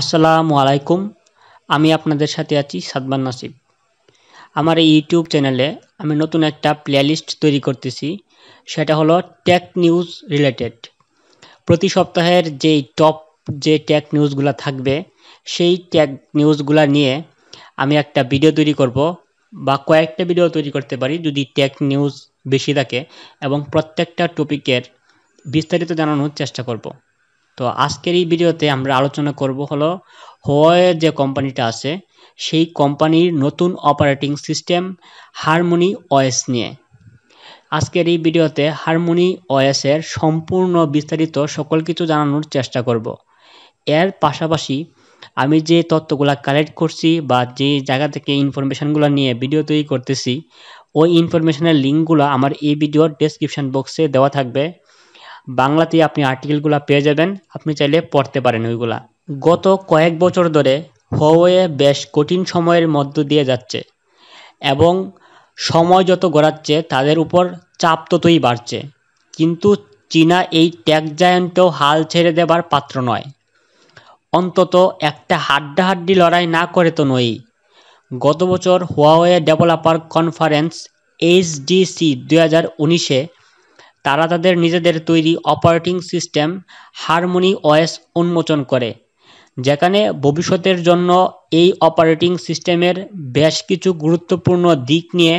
আসসালামু আলাইকুম আমি আপনাদের সাথে আছি সাদমান নাসিব আমার এই ইউটিউব চ্যানেলে আমি নতুন একটা প্লেলিস্ট তৈরি করতেছি সেটা হলো টেক নিউজ রিলেটেড প্রতি সপ্তাহের যেই টপ যে টেক নিউজগুলো থাকবে সেই টেক নিউজগুলো নিয়ে আমি একটা ভিডিও তৈরি করব বা কয়েকটা ভিডিও তৈরি করতে পারি যদি টেক নিউজ বেশি থাকে এবং প্রত্যেকটা টপিকের বিস্তারিত জানানোর চেষ্টা করব তো আজকের এই ভিডিওতে আমরা আলোচনা করব হলো হোয়ে যে কোম্পানিটা আছে সেই কোম্পানির নতুন অপারেটিং সিস্টেম হারমোনি ওএস নিয়ে আজকের এই ভিডিওতে হারমোনি ওএসের সম্পূর্ণ বিস্তারিত সকল কিছু জানানোর চেষ্টা করব এর পাশাপাশি আমি যে তথ্যগুলা কালেক্ট করছি বা যে জায়গা থেকে ইনফরমেশানগুলো নিয়ে ভিডিও তৈরি করতেছি ওই ইনফরমেশনের লিঙ্কগুলো আমার এই ভিডিওর ডেসক্রিপশান বক্সে দেওয়া থাকবে বাংলাতে আপনি আর্টিকেলগুলো পেয়ে যাবেন আপনি চাইলে পড়তে পারেন ওইগুলা গত কয়েক বছর ধরে হওয়ে বেশ কঠিন সময়ের মধ্য দিয়ে যাচ্ছে এবং সময় যত গড়াচ্ছে তাদের উপর চাপ ততই বাড়ছে কিন্তু চীনা এই ট্যাক জায়ান্টও হাল ছেড়ে দেবার পাত্র নয় অন্তত একটা হাড্ডাহাড্ডি লড়াই না করে তো নই গত বছর হুয়াওয়ে ডেভেলপার কনফারেন্স এইচডিসি দু হাজার উনিশে তারা তাদের নিজেদের তৈরি অপারেটিং সিস্টেম হারমোনি ওএস উন্মোচন করে যেখানে ভবিষ্যতের জন্য এই অপারেটিং সিস্টেমের বেশ কিছু গুরুত্বপূর্ণ দিক নিয়ে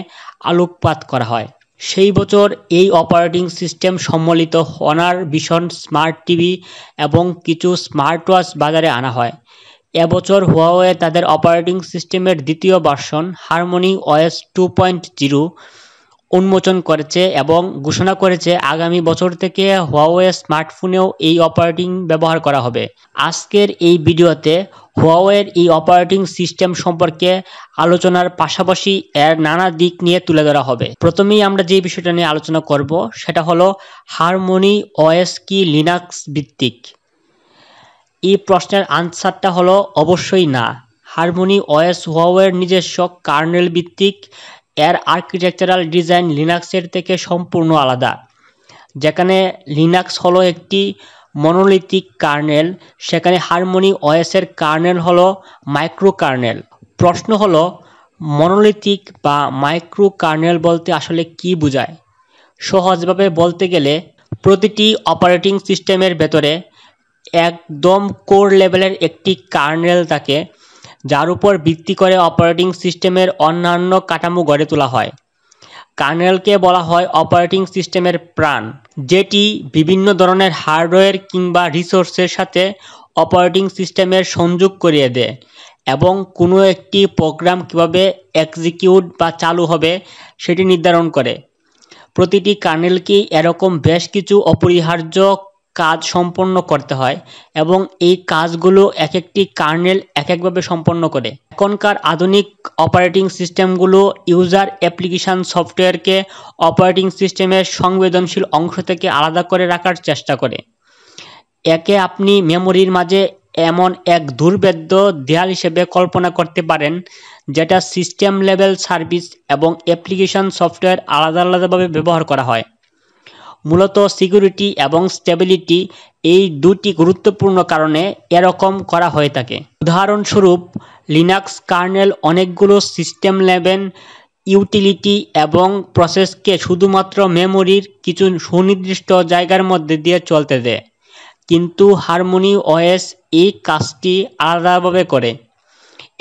আলোকপাত করা হয় সেই বছর এই অপারেটিং সিস্টেম সম্মিলিত অনার ভিশন স্মার্ট টিভি এবং কিছু স্মার্ট ওয়াচ বাজারে আনা হয় এবছর হুয়াওয়ে তাদের অপারেটিং সিস্টেমের দ্বিতীয় বার্ষণ Harmony OS two point zero উন্মোচন করেছে এবং ঘোষণা করেছে আগামী বছর থেকে হুয়াওয়ে স্মার্টফোনেও এই অপারেটিং ব্যবহার করা হবে আজকের এই ভিডিওতে হুয়াওয়ের এই অপারেটিং সিস্টেম সম্পর্কে আলোচনার পাশাপাশি এর নানা দিক নিয়ে তুলে ধরা হবে প্রথমেই আমরা যে বিষয়টা নিয়ে আলোচনা করব সেটা হলো হারমোনি ওএস কি লিনাক্স ভিত্তিক এই প্রশ্নের আনসারটা হলো অবশ্যই না হারমোনি ওএস হুয়াওয়ের নিজস্ব কার্নেল ভিত্তিক এর আর্কিটেকচারাল ডিজাইন লিনাক্সের থেকে সম্পূর্ণ আলাদা যেখানে লিনাক্স হলো একটি মনোলিথিক কার্নেল সেখানে হারমোনি ওয়েসের কার্নেল হলো মাইক্রো কার্নেল প্রশ্ন হলো মনোলিথিক বা মাইক্রো কার্নেল বলতে আসলে কি বোঝায় সহজভাবে বলতে গেলে প্রতিটি অপারেটিং সিস্টেমের ভেতরে একদম কোর লেভেলের একটি কার্নেল থাকে যার উপর ভিত্তি করে অপারেটিং সিস্টেমের অন্যান্য কাঠামো গড়ে তোলা হয় কার্নেলকে বলা হয় অপারেটিং সিস্টেমের প্রাণ যেটি বিভিন্ন ধরনের হার্ডওয়্যার কিংবা রিসোর্সের সাথে অপারেটিং সিস্টেমের সংযোগ করিয়ে দেয় এবং কোনো একটি প্রোগ্রাম কিভাবে এক্সিকিউট বা চালু হবে সেটি নির্ধারণ করে প্রতিটি কার্নেলকেই এরকম বেশ কিছু অপরিহার্য কাজ সম্পন্ন করতে হয় এবং এই কাজগুলো এক একটি কার্নেল এক একভাবে সম্পন্ন করে এখনকার আধুনিক অপারেটিং সিস্টেমগুলো ইউজার অ্যাপ্লিকেশান সফটওয়্যারকে অপারেটিং সিস্টেমের সংবেদনশীল অংশ থেকে আলাদা করে রাখার চেষ্টা করে একে আপনি মেমোরির মাঝে এমন এক দুর্বেদ্য দেয়াল হিসেবে কল্পনা করতে পারেন যেটা সিস্টেম লেভেল সার্ভিস এবং অ্যাপ্লিকেশন সফটওয়্যার আলাদা আলাদাভাবে ব্যবহার করা হয় মূলত সিকিউরিটি এবং স্টেবিলিটি এই দুটি গুরুত্বপূর্ণ কারণে এরকম করা হয়ে থাকে উদাহরণস্বরূপ লিনাক্স কার্নেল অনেকগুলো সিস্টেম লেভেন ইউটিলিটি এবং প্রসেসকে শুধুমাত্র মেমোরির কিছু সুনির্দিষ্ট জায়গার মধ্যে দিয়ে চলতে দেয় কিন্তু হারমোনি ওএস এই কাজটি আলাদাভাবে করে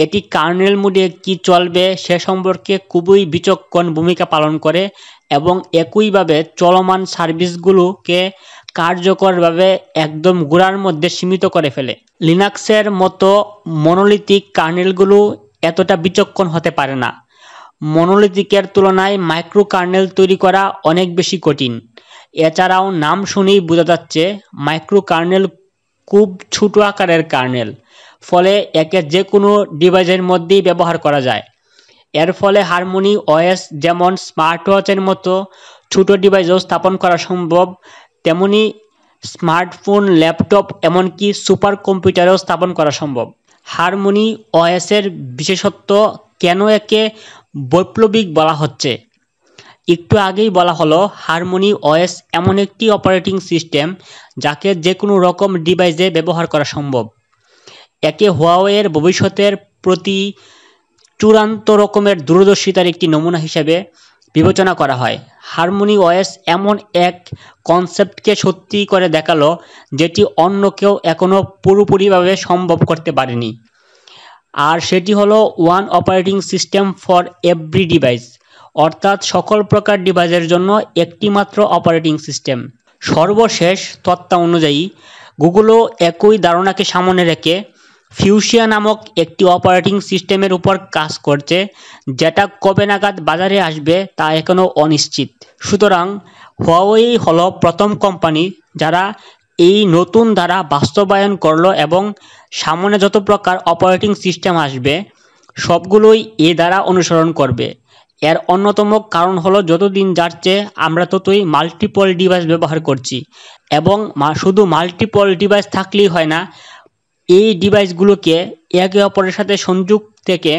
এটি কার্নেল মুডে কি চলবে সে সম্পর্কে খুবই বিচক্ষণ ভূমিকা পালন করে এবং একইভাবে চলমান সার্ভিসগুলোকে কার্যকরভাবে একদম গোড়ার মধ্যে সীমিত করে ফেলে লিনাক্সের মতো মনোলিথিক কার্নেলগুলো এতটা বিচক্ষণ হতে পারে না মনোলিথিকের তুলনায় মাইক্রো কার্নেল তৈরি করা অনেক বেশি কঠিন এছাড়াও নাম শুনেই বোঝা যাচ্ছে মাইক্রো কার্নেল খুব ছোট আকারের কার্নেল ফলে একে যে কোনো ডিভাইসের মধ্যেই ব্যবহার করা যায় এর ফলে হারমোনি ওএস যেমন স্মার্টওয়াচের মতো ছোট ডিভাইসও স্থাপন করা সম্ভব তেমনি স্মার্টফোন ল্যাপটপ এমনকি সুপার কম্পিউটারেও স্থাপন করা সম্ভব হারমোনি ওএসের বিশেষত্ব কেন একে বৈপ্লবিক বলা হচ্ছে একটু আগেই বলা হলো হারমোনি ওএস এমন একটি অপারেটিং সিস্টেম যাকে যে কোনো রকম ডিভাইসে ব্যবহার করা সম্ভব একে হুয়াওয়ের ভবিষ্যতের প্রতি চূড়ান্ত রকমের দূরদর্শিতার একটি নমুনা হিসেবে বিবেচনা করা হয় হারমোনি ওয়েস এমন এক কনসেপ্টকে সত্যি করে দেখালো যেটি অন্য কেউ এখনও পুরোপুরিভাবে সম্ভব করতে পারেনি আর সেটি হলো one operating system for every device অর্থাৎ সকল প্রকার ডিভাইসের জন্য একটি মাত্র অপারেটিং সিস্টেম সর্বশেষ তত্ত্বা অনুযায়ী গুগলও একই ধারণাকে সামনে রেখে ফিউশিয়া নামক একটি অপারেটিং সিস্টেমের উপর কাজ করছে যেটা কবে নাগাদ বাজারে আসবে তা এখনও অনিশ্চিত সুতরাং হওয়াই হল প্রথম কোম্পানি যারা এই নতুন ধারা বাস্তবায়ন করলো এবং সামনে যত প্রকার অপারেটিং সিস্টেম আসবে সবগুলোই এ দ্বারা অনুসরণ করবে এর অন্যতম কারণ হলো যতদিন যাচ্ছে আমরা ততই মাল্টিপল ডিভাইস ব্যবহার করছি এবং শুধু মাল্টিপল ডিভাইস থাকলেই হয় না এই ডিভাইসগুলোকে একে অপরের সাথে সংযোগ থেকে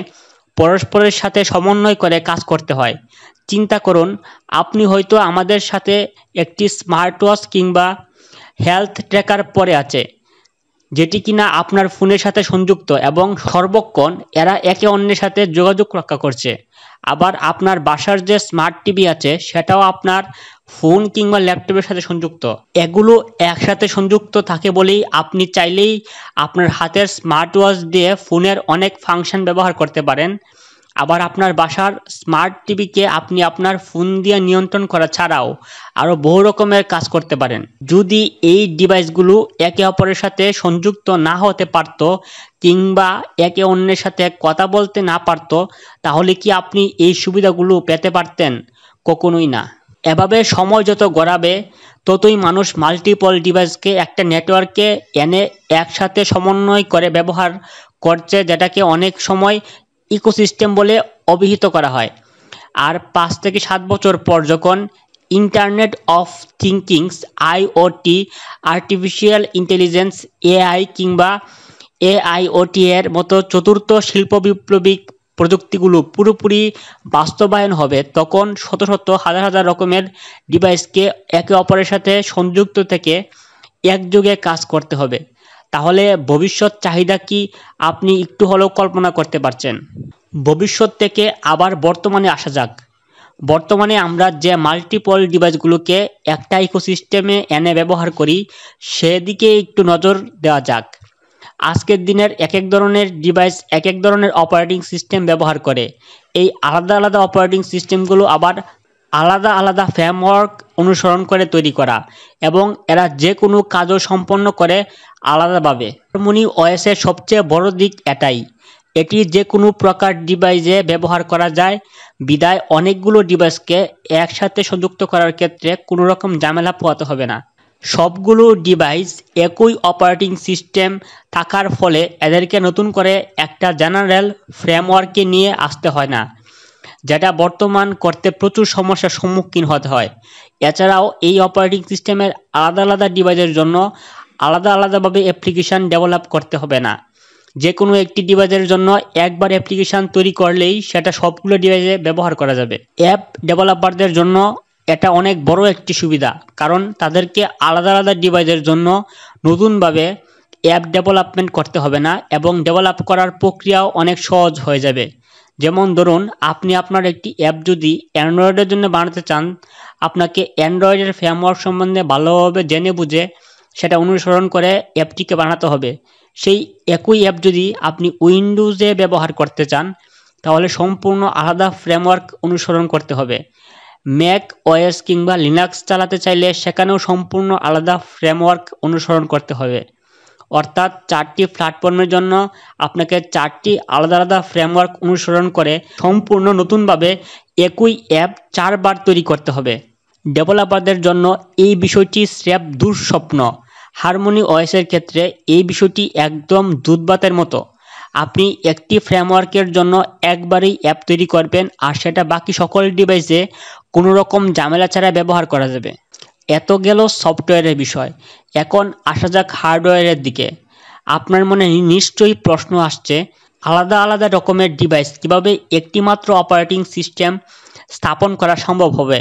পরস্পরের সাথে সমন্বয় করে কাজ করতে হয় চিন্তা করুন আপনি হয়তো আমাদের সাথে একটি স্মার্ট ওয়াচ কিংবা হেলথ ট্র্যাকার পরে আছে যেটি কিনা আপনার ফোনের সাথে সংযুক্ত এবং সর্বক্ষণ এরা একে অন্যের সাথে যোগাযোগ রক্ষা করছে আবার আপনার বাসার যে স্মার্ট টিভি আছে সেটাও আপনার ফোন কিংবা ল্যাপটপের সাথে সংযুক্ত এগুলো একসাথে সংযুক্ত থাকে বলেই আপনি চাইলেই আপনার হাতের স্মার্ট ওয়াচ দিয়ে ফোনের অনেক ফাংশন ব্যবহার করতে পারেন আবার আপনার বাসার স্মার্ট টিভিকে আপনি আপনার ফোন দিয়ে নিয়ন্ত্রণ করা ছাড়াও আরও বহু রকমের কাজ করতে পারেন যদি এই ডিভাইসগুলো একে অপরের সাথে সংযুক্ত না হতে পারত কিংবা একে অন্যের সাথে কথা বলতে না পারত তাহলে কি আপনি এই সুবিধাগুলো পেতে পারতেন কখনোই না এভাবে সময় যত গড়াবে ততই মানুষ মাল্টিপল ডিভাইসকে একটা নেটওয়ার্কে এনে একসাথে সমন্বয় করে ব্যবহার করছে যেটাকে অনেক সময় ইকোসিস্টেম বলে অভিহিত করা হয় আর পাঁচ থেকে সাত বছর পর যখন internet of things IoT artificial intelligence AI কিংবা এআইওটি এর মতো চতুর্থ শিল্প বিপ্লবিক প্রযুক্তিগুলো পুরোপুরি বাস্তবায়ন হবে তখন শত শত হাজার হাজার রকমের ডিভাইসকে একে অপরের সাথে সংযুক্ত থেকে একযোগে কাজ করতে হবে তাহলে ভবিষ্যৎ চাহিদা কি আপনি একটু হলেও কল্পনা করতে পারছেন ভবিষ্যৎ থেকে আবার বর্তমানে আসা যাক বর্তমানে আমরা যে মাল্টিপল ডিভাইসগুলোকে একটা ইকোসিস্টেমে এনে ব্যবহার করি সেদিকে একটু নজর দেওয়া যাক আজকের দিনের এক এক ধরনের ডিভাইস এক এক ধরনের অপারেটিং সিস্টেম ব্যবহার করে এই আলাদা আলাদা অপারেটিং সিস্টেমগুলো আবার আলাদা আলাদা ফ্রেমওয়ার্ক অনুসরণ করে তৈরি করা এবং এরা যে কোনো কাজও সম্পন্ন করে আলাদাভাবে হারমোনি ওএসের সবচেয়ে বড় দিক এটাই এটি যে কোনো প্রকার ডিভাইসে ব্যবহার করা যায় বিদায় অনেকগুলো ডিভাইসকে একসাথে সংযুক্ত করার ক্ষেত্রে কোনো রকম ঝামেলা পোয়াতে হবে না সবগুলো ডিভাইস একই অপারেটিং সিস্টেম থাকার ফলে এদেরকে নতুন করে একটা জেনারেল ফ্রেমওয়ার্কে নিয়ে আসতে হয় না যেটা বর্তমান করতে প্রচুর সমস্যার সম্মুখীন হতে হয় এছাড়াও এই অপারেটিং সিস্টেমের আলাদা আলাদা ডিভাইসের জন্য আলাদা আলাদাভাবে অ্যাপ্লিকেশান ডেভেলপ করতে হবে না যে কোনো একটি ডিভাইসের জন্য একবার অ্যাপ্লিকেশান তৈরি করলেই সেটা সবগুলো ডিভাইসে ব্যবহার করা যাবে অ্যাপ ডেভেলপারদের জন্য এটা অনেক বড় একটি সুবিধা কারণ তাদেরকে আলাদা আলাদা ডিভাইসের জন্য নতুনভাবে অ্যাপ ডেভেলপমেন্ট করতে হবে না এবং ডেভেলপ করার প্রক্রিয়াও অনেক সহজ হয়ে যাবে যেমন ধরুন আপনি আপনার একটি অ্যাপ যদি অ্যান্ড্রয়েডের জন্য বানাতে চান আপনাকে অ্যান্ড্রয়েডের ফ্রেমওয়ার্ক সম্বন্ধে ভালোভাবে জেনে বুঝে সেটা অনুসরণ করে অ্যাপটিকে বানাতে হবে সেই একই অ্যাপ যদি আপনি উইন্ডোজে ব্যবহার করতে চান তাহলে সম্পূর্ণ আলাদা ফ্রেমওয়ার্ক অনুসরণ করতে হবে ম্যাক ওএস কিংবা লিনাক্স চালাতে চাইলে সেখানেও সম্পূর্ণ আলাদা ফ্রেমওয়ার্ক অনুসরণ করতে হবে অর্থাৎ চারটি প্ল্যাটফর্মের জন্য আপনাকে চারটি আলাদা আলাদা ফ্রেমওয়ার্ক অনুসরণ করে সম্পূর্ণ নতুনভাবে একই অ্যাপ চারবার তৈরি করতে হবে ডেভেলপারদের জন্য এই বিষয়টি স্রেপ দুঃস্বপ্ন হারমোনি ওয়েসের ক্ষেত্রে এই বিষয়টি একদম দুধবাতের মতো আপনি একটি ফ্রেমওয়ার্কের জন্য একবারেই অ্যাপ তৈরি করবেন আর সেটা বাকি সকল ডিভাইসে কোনো রকম ঝামেলা ছাড়া ব্যবহার করা যাবে এত গেল সফটওয়্যারের বিষয় এখন আসা যাক হার্ডওয়্যারের দিকে আপনার মনে নিশ্চয়ই প্রশ্ন আসছে আলাদা আলাদা রকমের ডিভাইস কীভাবে একটিমাত্র অপারেটিং সিস্টেম স্থাপন করা সম্ভব হবে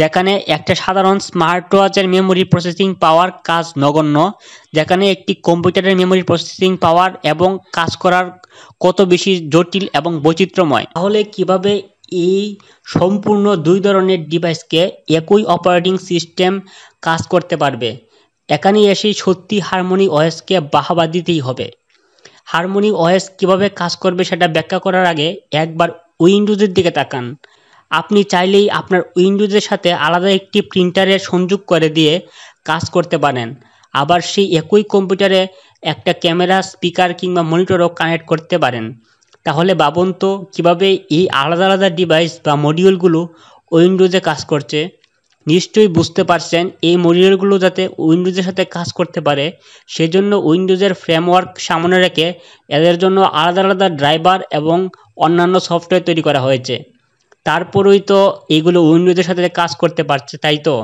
যেখানে একটা সাধারণ স্মার্ট ওয়াচের মেমোরি প্রসেসিং পাওয়ার কাজ নগণ্য যেখানে একটি কম্পিউটারের মেমোরি প্রসেসিং পাওয়ার এবং কাজ করার কত বেশি জটিল এবং বৈচিত্র্যময় তাহলে কিভাবে এই সম্পূর্ণ দুই ধরনের ডিভাইসকে একই অপারেটিং সিস্টেম কাজ করতে পারবে এখানে এসে সত্যি হারমোনি ওয়েসকে বাহাবা দিতেই হবে হারমোনি ওয়েস কিভাবে কাজ করবে সেটা ব্যাখ্যা করার আগে একবার উইন্ডোজের দিকে তাকান আপনি চাইলেই আপনার উইন্ডোজের সাথে আলাদা একটি প্রিন্টারে সংযোগ করে দিয়ে কাজ করতে পারেন আবার সেই একই কম্পিউটারে একটা ক্যামেরা স্পিকার কিংবা মনিটরও কানেক্ট করতে পারেন তাহলে বাবন তো কীভাবে এই আলাদা আলাদা ডিভাইস বা মডিউলগুলো উইন্ডোজে কাজ করছে নিশ্চয়ই বুঝতে পারছেন এই মডিউলগুলো যাতে উইন্ডোজের সাথে কাজ করতে পারে সেজন্য উইন্ডোজের ফ্রেমওয়ার্ক সামনে রেখে এদের জন্য আলাদা আলাদা ড্রাইভার এবং অন্যান্য সফটওয়্যার তৈরি করা হয়েছে তারপরেই তো এগুলো উইন্ডোজের সাথে কাজ করতে পারছে তাই তো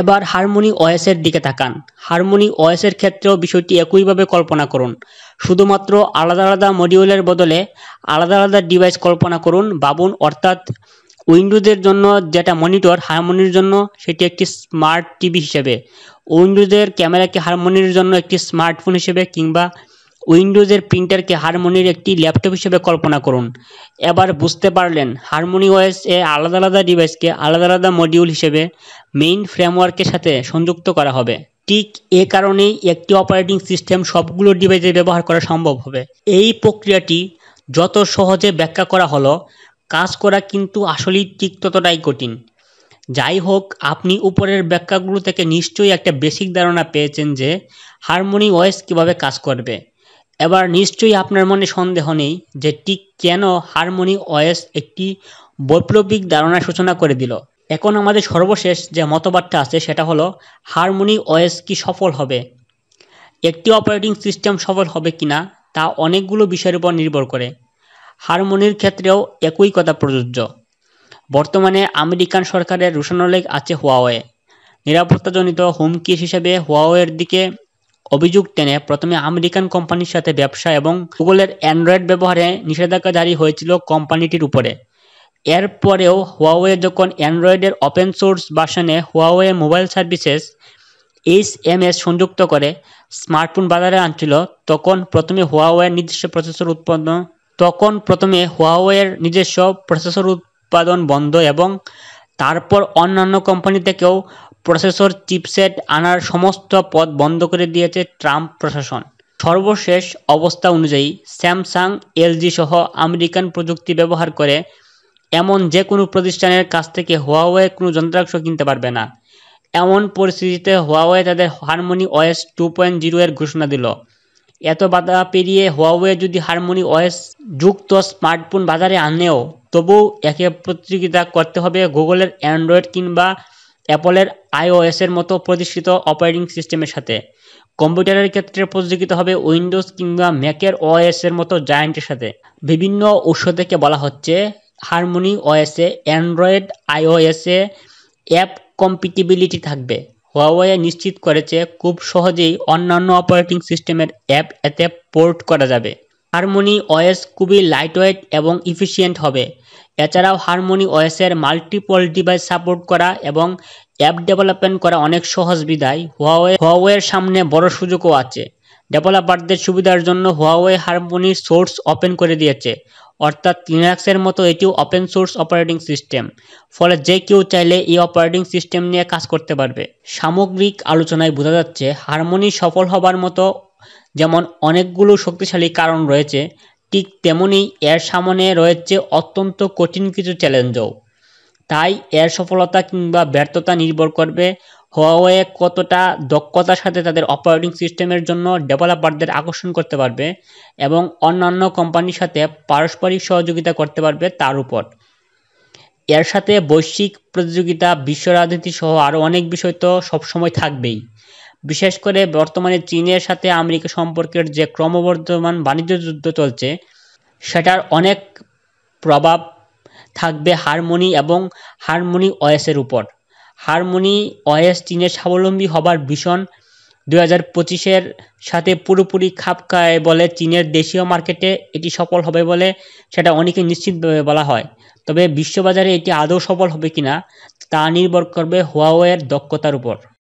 এবার হারমোনি ওয়েসের দিকে তাকান হারমোনি ওয়েসের ক্ষেত্রেও বিষয়টি একইভাবে কল্পনা করুন শুধুমাত্র আলাদা আলাদা মডিউলের বদলে আলাদা আলাদা ডিভাইস কল্পনা করুন বাবুন অর্থাৎ উইন্ডোজের জন্য যেটা মনিটর হারমোনির জন্য সেটি একটি স্মার্ট টিভি হিসেবে উইন্ডোজের ক্যামেরাকে হারমোনির জন্য একটি স্মার্টফোন হিসেবে কিংবা উইন্ডোজের প্রিন্টারকে হারমোনির একটি ল্যাপটপ হিসেবে কল্পনা করুন এবার বুঝতে পারলেন হারমোনি ওএস এ আলাদা আলাদা ডিভাইসকে আলাদা আলাদা মডিউল হিসেবে মেইন ফ্রেমওয়ার্কের সাথে সংযুক্ত করা হবে ঠিক এ কারণেই একটি অপারেটিং সিস্টেম সবগুলো ডিভাইসে ব্যবহার করা সম্ভব হবে এই প্রক্রিয়াটি যত সহজে ব্যাখ্যা করা হলো কাজ করা কিন্তু আসলেই ঠিক ততটাই কঠিন যাই হোক আপনি উপরের ব্যাখ্যাগুলো থেকে নিশ্চয়ই একটা বেসিক ধারণা পেয়েছেন যে হারমোনি ওয়েস কীভাবে কাজ করবে এবার নিশ্চয়ই আপনার মনে সন্দেহ নেই যে ঠিক কেন হারমোনি ওয়েস একটি বৈপ্লবিক ধারণা সূচনা করে দিল এখন আমাদের সর্বশেষ যে মতবাদটা আছে সেটা হলো হারমোনি ওয়েস কি সফল হবে একটি অপারেটিং সিস্টেম সফল হবে কিনা তা অনেকগুলো বিষয়ের উপর নির্ভর করে হারমোনির ক্ষেত্রেও একই কথা প্রযোজ্য বর্তমানে আমেরিকান সরকারের রোশানলেগ আছে হুয়াওয়ে নিরাপত্তাজনিত হুমকি হিসেবে হুয়াওয়ের দিকে অভিযোগ টেনে প্রথমে আমেরিকান কোম্পানির সাথে ব্যবসা এবং গুগলের অ্যান্ড্রয়েড ব্যবহারে নিষেধাজ্ঞা জারি হয়েছিল কোম্পানিটির উপরে এরপরেও হুয়াওয়ে যখন অ্যান্ড্রয়েডের ওপেন সোর্স বাসনে Huawei mobile services H M S সংযুক্ত করে স্মার্টফোন বাজারে আনছিল তখন প্রথমে হুয়াওয়ের নিজস্ব প্রসেসর উৎপন্ন তখন প্রথমে হুয়াওয়ের নিজস্ব প্রসেসর উৎপাদন বন্ধ এবং তারপর অন্যান্য কোম্পানি থেকেও প্রসেসর চিপসেট আনার সমস্ত পথ বন্ধ করে দিয়েছে ট্রাম্প প্রশাসন সর্বশেষ অবস্থা অনুযায়ী স্যামসাং এলজি সহ আমেরিকান প্রযুক্তি ব্যবহার করে এমন যে কোনো প্রতিষ্ঠানের কাছ থেকে হুয়াওয়ে কোনো যন্ত্রাংশ কিনতে পারবে না এমন পরিস্থিতিতে হুয়াওয়ে তাদের Harmony OS two point zero এর ঘোষণা দিল এত বাধা পেরিয়ে হুয়াওয়ে যদি হারমোনি ওয়েস যুক্ত স্মার্টফোন বাজারে আনেও তবু একে প্রতিযোগিতা করতে হবে গুগলের অ্যান্ড্রয়েড কিংবা অ্যাপলের আইওএসের মতো প্রতিষ্ঠিত অপারেটিং সিস্টেমের সাথে কম্পিউটারের ক্ষেত্রে প্রযোজিত হবে উইন্ডোজ কিংবা ম্যাকের ওএসের মতো জায়ান্টের সাথে বিভিন্ন উৎস থেকে বলা হচ্ছে হারমোনি ওএসে অ্যান্ড্রয়েড আইওএসে অ্যাপ কম্পিটিবিলিটি থাকবে হুয়াওয়ে নিশ্চিত করেছে খুব সহজেই অন্যান্য অপারেটিং সিস্টেমের অ্যাপ এতে পোর্ট করা যাবে হারমোনি ওএস খুবই লাইটওয়েট এবং ইফিসিয়েন্ট হবে এছাড়াও হারমোনি ওয়েসের মাল্টিপল ডিভাইস সাপোর্ট করা এবং অ্যাপ ডেভেলপমেন্ট করা অনেক সহজ বিধায় হুয়াওয়ে হুয়াওয়ের সামনে বড় সুযোগও আছে ডেভেলপারদের সুবিধার জন্য হুয়াওয়ে হারমোনি সোর্স ওপেন করে দিয়েছে অর্থাৎ লিনাক্সের মতো এটিও ওপেন সোর্স অপারেটিং সিস্টেম ফলে যে কেউ চাইলে এই অপারেটিং সিস্টেম নিয়ে কাজ করতে পারবে সামগ্রিক আলোচনায় বোঝা যাচ্ছে হারমোনি সফল হবার মতো যেমন অনেকগুলো শক্তিশালী কারণ রয়েছে ঠিক তেমনি এর সামনে রয়েছে অত্যন্ত কঠিন কিছু চ্যালেঞ্জও তাই এর সফলতা কিংবা ব্যর্থতা নির্ভর করবে হওয়াওয়ে কতটা দক্ষতার সাথে তাদের অপারেটিং সিস্টেমের জন্য ডেভেলপারদের আকর্ষণ করতে পারবে এবং অন্যান্য কোম্পানির সাথে পারস্পরিক সহযোগিতা করতে পারবে তার উপর এর সাথে বৈশ্বিক প্রতিযোগিতা বিশ্ব রাজনীতি সহ আরও অনেক বিষয় তো সবসময় থাকবেই বিশেষ করে বর্তমানে চীনের সাথে আমেরিকা সম্পর্কের যে ক্রমবর্ধমান বাণিজ্য যুদ্ধ চলছে সেটার অনেক প্রভাব থাকবে হারমোনি এবং হারমোনি ওয়েসের উপর হারমোনি ওয়েস চীনের স্বাবলম্বী হবার ভীষণ দু হাজার পঁচিশের সাথে পুরোপুরি খাপ খায় বলে চীনের দেশীয় মার্কেটে এটি সফল হবে বলে সেটা অনেকে নিশ্চিতভাবে বলা হয় তবে বিশ্ববাজারে এটি আদৌ সফল হবে কিনা তা নির্ভর করবে হুয়াওয়ের দক্ষতার উপর